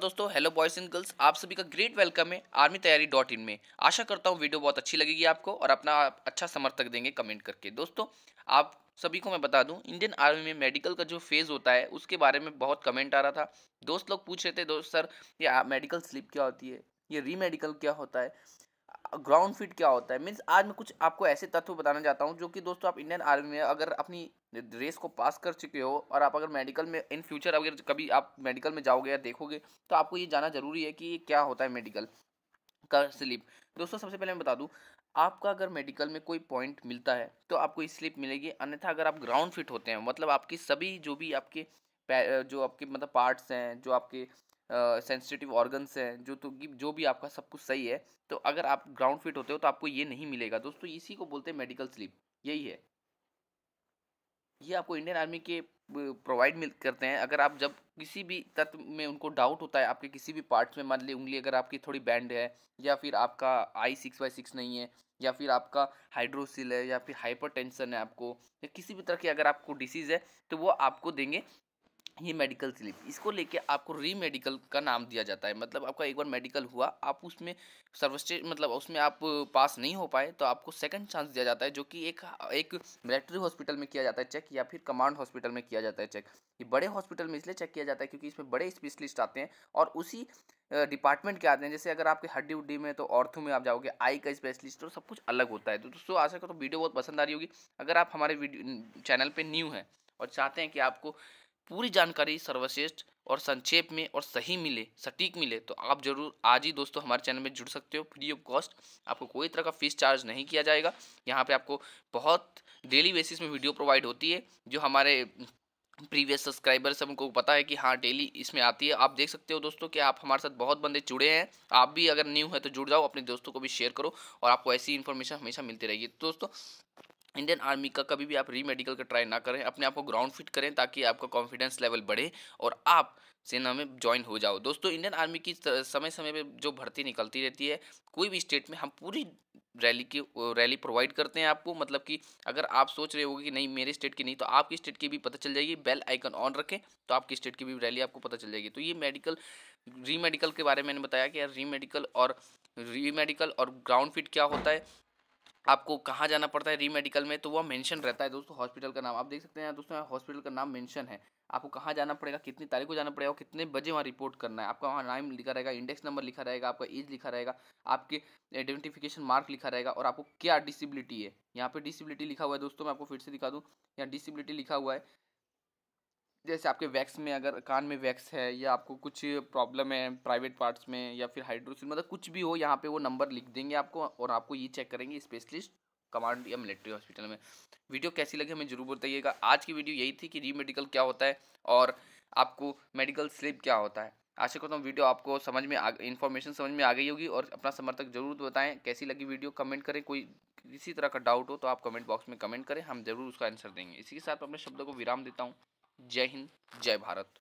दोस्तों hello boys and girls आप सभी का ग्रेट वेलकम है आर्मी तैयारी डॉट इन में आशा करता हूँ वीडियो बहुत अच्छी लगेगी आपको और अपना अच्छा समर्थक देंगे कमेंट करके दोस्तों आप सभी को मैं बता दूं इंडियन आर्मी में मेडिकल का जो फेज़ होता है उसके बारे में बहुत कमेंट आ रहा था दोस्त लोग पूछ रहे थे दोस्त सर ये मेडिकल स्लिप क्या होती है ये री मेडिकल क्या होता है ग्राउंड फीट क्या होता है मीन्स आज मैं कुछ आपको ऐसे तत्व बताना चाहता हूँ जो कि दोस्तों आप इंडियन आर्मी में अगर अपनी रेस को पास कर चुके हो और आप अगर मेडिकल में इन फ्यूचर अगर कभी आप मेडिकल में जाओगे या देखोगे तो आपको ये जाना ज़रूरी है कि क्या होता है मेडिकल का स्लिप दोस्तों सबसे पहले मैं बता दूँ आपका अगर मेडिकल में कोई पॉइंट मिलता है तो आपको स्लिप मिलेगी अन्यथा अगर आप ग्राउंड फिट होते हैं मतलब आपकी सभी जो भी आपके जो आपके मतलब पार्ट्स हैं जो आपके सेंसिटिव ऑर्गन्स हैं जो तो जो भी आपका सब कुछ सही है तो अगर आप ग्राउंड फिट होते हो तो आपको ये नहीं मिलेगा दोस्तों इसी को बोलते हैं मेडिकल स्लीप यही है ये आपको इंडियन आर्मी के प्रोवाइड मिल करते हैं अगर आप जब किसी भी तत्व में उनको डाउट होता है आपके किसी भी पार्ट्स में मान ली उंगली अगर आपकी थोड़ी बैंड है या फिर आपका आई सिक्स बाई सिक्स नहीं है या फिर आपका हाइड्रोसिल है या फिर हाइपर टेंशन है आपको या किसी भी तरह की अगर आपको डिसीज़ है तो वो आपको देंगे ये मेडिकल स्लिप इसको लेके आपको री मेडिकल का नाम दिया जाता है मतलब आपका एक बार मेडिकल हुआ आप उसमें सर्वस्टे मतलब उसमें आप पास नहीं हो पाए तो आपको सेकंड चांस दिया जाता है जो कि एक एक मिलिट्री हॉस्पिटल में किया जाता है चेक या फिर कमांड हॉस्पिटल में किया जाता है चेक ये बड़े हॉस्पिटल में इसलिए चेक किया जाता है क्योंकि इसमें बड़े स्पेशलिस्ट आते हैं और उसी डिपार्टमेंट के आते हैं जैसे अगर आपके हड्डी उड्डी में तो ऑर्थो में आप जाओगे आई का स्पेशलिस्ट तो सब कुछ अलग होता है तो दोस्तों आशा करो वीडियो बहुत पसंद आ रही होगी अगर आप हमारे वीडियो चैनल पर न्यू हैं और चाहते हैं कि आपको पूरी जानकारी सर्वश्रेष्ठ और संक्षेप में और सही मिले सटीक मिले तो आप जरूर आज ही दोस्तों हमारे चैनल में जुड़ सकते हो फ्री ऑफ कॉस्ट आपको कोई तरह का फीस चार्ज नहीं किया जाएगा यहाँ पे आपको बहुत डेली बेसिस में वीडियो प्रोवाइड होती है जो हमारे प्रीवियस सब्सक्राइबर सब उनको पता है कि हाँ डेली इसमें आती है आप देख सकते हो दोस्तों कि आप हमारे साथ बहुत बंदे जुड़े हैं आप भी अगर न्यू है तो जुड़ जाओ अपने दोस्तों को भी शेयर करो और आपको ऐसी इन्फॉर्मेशन हमेशा मिलती रहेगी तो दोस्तों इंडियन आर्मी का कभी भी आप री मेडिकल का ट्राई ना करें अपने आप को ग्राउंड फिट करें ताकि आपका कॉन्फिडेंस लेवल बढ़े और आप सेना में ज्वाइन हो जाओ दोस्तों इंडियन आर्मी की समय समय पे जो भर्ती निकलती रहती है कोई भी स्टेट में हम पूरी रैली की रैली प्रोवाइड करते हैं आपको मतलब कि अगर आप सोच रहे होगे कि नहीं मेरे स्टेट की नहीं तो आपकी स्टेट की भी पता चल जाएगी बेल आइकन ऑन रखें तो आपकी स्टेट की भी रैली आपको पता चल जाएगी तो ये मेडिकल री मेडिकल के बारे में मैंने बताया कि यार री मेडिकल और री मेडिकल और ग्राउंड फिट क्या होता है आपको कहाँ जाना पड़ता है री मेडिकल में तो वह मेंशन रहता है दोस्तों हॉस्पिटल का नाम आप देख सकते हैं दोस्तों हॉस्पिटल का नाम मेंशन है आपको कहाँ जाना पड़ेगा कितनी तारीख को जाना पड़ेगा कितने बजे वहाँ रिपोर्ट करना है आपका वहाँ नाम लिखा रहेगा इंडेक्स नंबर लिखा रहेगा आपका एज लिखा रहेगा आपके आइडेंटिफिकेशन मार्क लिखा रहेगा और आपको क्या डिसबिलिटी है यहाँ पे डिसबिलिटी लिखा हुआ है दोस्तों मैं आपको फिर से दिखा दूँ यहाँ डिसबिलिटी लिखा हुआ है जैसे आपके वैक्स में अगर कान में वैक्स है या आपको कुछ प्रॉब्लम है प्राइवेट पार्ट्स में या फिर हाइड्रोसिल मतलब कुछ भी हो यहाँ पे वो नंबर लिख देंगे आपको और आपको ये चेक करेंगे स्पेशलिस्ट कमांड या मिलिट्री हॉस्पिटल में वीडियो कैसी लगी हमें जरूर बताइएगा आज की वीडियो यही थी कि री मेडिकल क्या होता है और आपको मेडिकल स्लिप क्या होता है आशा करता हूँ वीडियो आपको समझ में आ इन्फॉर्मेशन समझ में आ गई होगी और अपना समर्थक जरूर बताएं कैसी लगी वीडियो कमेंट करें कोई किसी तरह का डाउट हो तो आप कमेंट बॉक्स में कमेंट करें हम जरूर उसका आंसर देंगे इसी के साथ मैं अपने शब्दों को विराम देता हूँ जय हिंद जय भारत